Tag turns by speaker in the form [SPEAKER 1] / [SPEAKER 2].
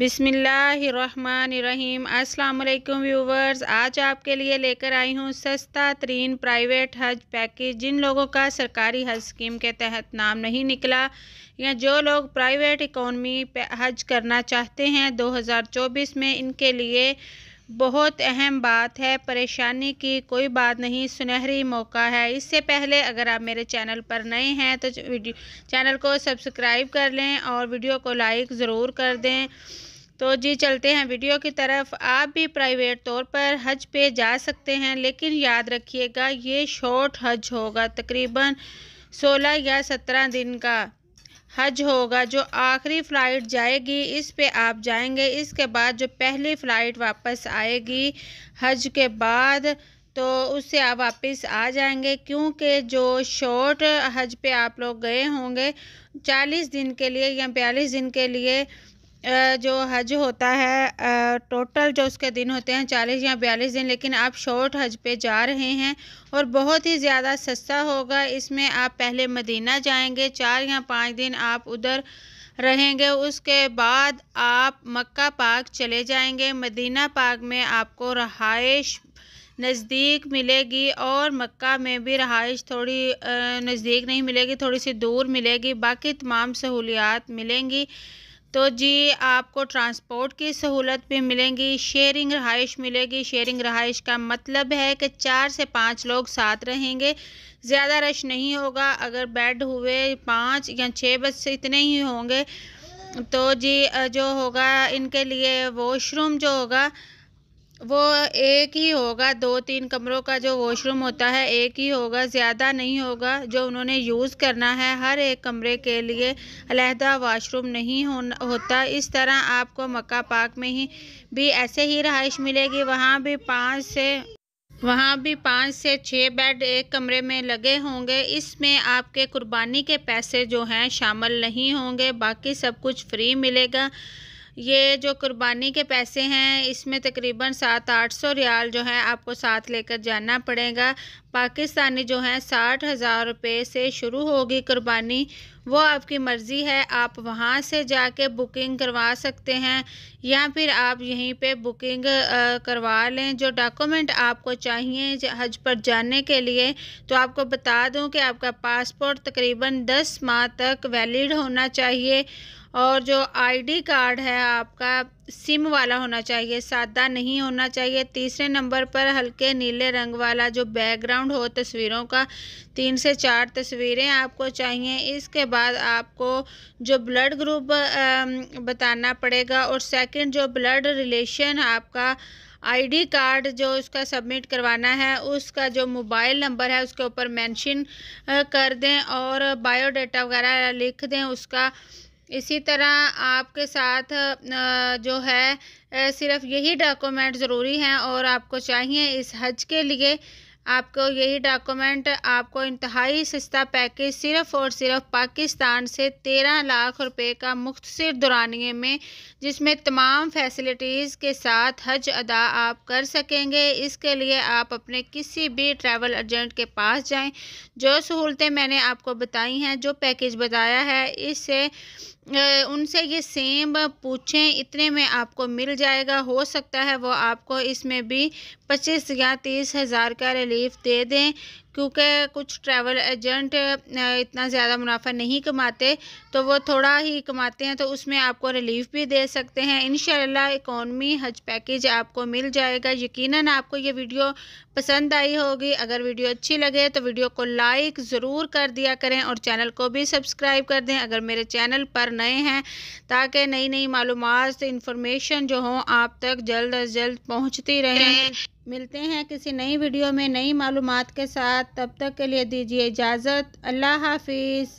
[SPEAKER 1] बिसमीम अल्लाम व्यूवर्स आज आपके लिए लेकर आई हूँ सस्ता तरीन प्राइवेट हज पैकेज जिन लोगों का सरकारी हज स्कीम के तहत नाम नहीं निकला या जो लोग प्राइवेट इकोनमी हज करना चाहते हैं 2024 में इनके लिए बहुत अहम बात है परेशानी की कोई बात नहीं सुनहरी मौका है इससे पहले अगर आप मेरे चैनल पर नए हैं तो चैनल को सब्सक्राइब कर लें और वीडियो को लाइक ज़रूर कर दें तो जी चलते हैं वीडियो की तरफ आप भी प्राइवेट तौर पर हज पे जा सकते हैं लेकिन याद रखिएगा ये शॉर्ट हज होगा तकरीबन सोलह या सत्रह दिन का हज होगा जो आखिरी फ़्लाइट जाएगी इस पे आप जाएंगे इसके बाद जो पहली फ़्लाइट वापस आएगी हज के बाद तो उससे आप वापस आ जाएंगे क्योंकि जो शॉर्ट हज पे आप लोग गए होंगे चालीस दिन के लिए या बयालीस दिन के लिए जो हज होता है टोटल जो उसके दिन होते हैं चालीस या बयालीस दिन लेकिन आप शॉर्ट हज पे जा रहे हैं और बहुत ही ज़्यादा सस्ता होगा इसमें आप पहले मदीना जाएंगे चार या पाँच दिन आप उधर रहेंगे उसके बाद आप मक्का पार्क चले जाएंगे मदीना पार्क में आपको रहाइश नज़दीक मिलेगी और मक्का में भी रहाइश थोड़ी नज़दीक नहीं मिलेगी थोड़ी सी दूर मिलेगी बाकी तमाम सहूलियात मिलेंगी तो जी आपको ट्रांसपोर्ट की सहूलत भी मिलेंगी शेयरिंग रहाइश मिलेगी शेयरिंग रहाइश का मतलब है कि चार से पाँच लोग साथ रहेंगे ज़्यादा रश नहीं होगा अगर बेड हुए पाँच या छः बस इतने ही होंगे तो जी जो होगा इनके लिए वॉशरूम जो होगा वो एक ही होगा दो तीन कमरों का जो वॉशरूम होता है एक ही होगा ज़्यादा नहीं होगा जो उन्होंने यूज़ करना है हर एक कमरे के लिए अलहदा वाशरूम नहीं हो होता इस तरह आपको मक्का पाक में ही भी ऐसे ही रहाइश मिलेगी वहाँ भी पाँच से वहाँ भी पाँच से छः बेड एक कमरे में लगे होंगे इसमें आपके कुर्बानी के पैसे जो हैं शामिल नहीं होंगे बाकी सब कुछ फ्री मिलेगा ये जो कुर्बानी के पैसे हैं इसमें तकरीबन सात आठ सौ रियाल जो है आपको साथ लेकर जाना पड़ेगा पाकिस्तानी जो है साठ हज़ार रुपये से शुरू होगी कुर्बानी वो आपकी मर्ज़ी है आप वहाँ से जाके बुकिंग करवा सकते हैं या फिर आप यहीं पे बुकिंग करवा लें जो डॉक्यूमेंट आपको चाहिए हज पर जाने के लिए तो आपको बता दूं कि आपका पासपोर्ट तकरीबन 10 माह तक वैलिड होना चाहिए और जो आईडी कार्ड है आपका सिम वाला होना चाहिए सादा नहीं होना चाहिए तीसरे नंबर पर हल्के नीले रंग वाला जो बैकग्राउंड हो तस्वीरों का तीन से चार तस्वीरें आपको चाहिए इसके बाद आपको जो ब्लड ग्रुप बताना पड़ेगा और सेकंड जो ब्लड रिलेशन आपका आईडी कार्ड जो उसका सबमिट करवाना है उसका जो मोबाइल नंबर है उसके ऊपर मेंशन कर दें और बायोडाटा वगैरह लिख दें उसका इसी तरह आपके साथ जो है सिर्फ यही डॉक्यूमेंट ज़रूरी हैं और आपको चाहिए इस हज के लिए आपको यही डॉक्यूमेंट आपको इंतहाई सस्ता पैकेज सिर्फ़ और सिर्फ पाकिस्तान से तेरह लाख रुपए का मुख्तर दुरानिए में जिसमें तमाम फैसिलिटीज़ के साथ हज अदा आप कर सकेंगे इसके लिए आप अपने किसी भी ट्रैवल एजेंट के पास जाएं जो सहूलतें मैंने आपको बताई हैं जो पैकेज बताया है इससे उनसे ये सेम पूछें इतने में आपको मिल जाएगा हो सकता है वो आपको इसमें भी पच्चीस या तीस हज़ार का रिलीफ दे दें क्योंकि कुछ ट्रैवल एजेंट इतना ज़्यादा मुनाफा नहीं कमाते तो वो थोड़ा ही कमाते हैं तो उसमें आपको रिलीफ भी दे सकते हैं इन इकोनॉमी हज पैकेज आपको मिल जाएगा यकीनन आपको ये वीडियो पसंद आई होगी अगर वीडियो अच्छी लगे तो वीडियो को लाइक ज़रूर कर दिया करें और चैनल को भी सब्सक्राइब कर दें अगर मेरे चैनल पर नए हैं ताकि नई नई मालूम इन्फॉर्मेशन जो हों आप तक जल्द अज जल्द पहुँचती रहें मिलते हैं किसी नई वीडियो में नई मालूमात के साथ तब तक के लिए दीजिए इजाज़त अल्लाह हाफिज़